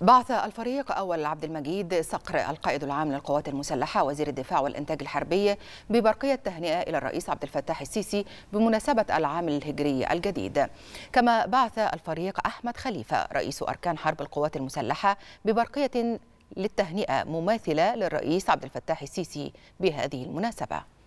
بعث الفريق أول عبد المجيد صقر القائد العام للقوات المسلحة وزير الدفاع والإنتاج الحربي ببرقية تهنئة إلى الرئيس عبد الفتاح السيسي بمناسبة العام الهجري الجديد كما بعث الفريق أحمد خليفة رئيس أركان حرب القوات المسلحة ببرقية للتهنئة مماثلة للرئيس عبد الفتاح السيسي بهذه المناسبة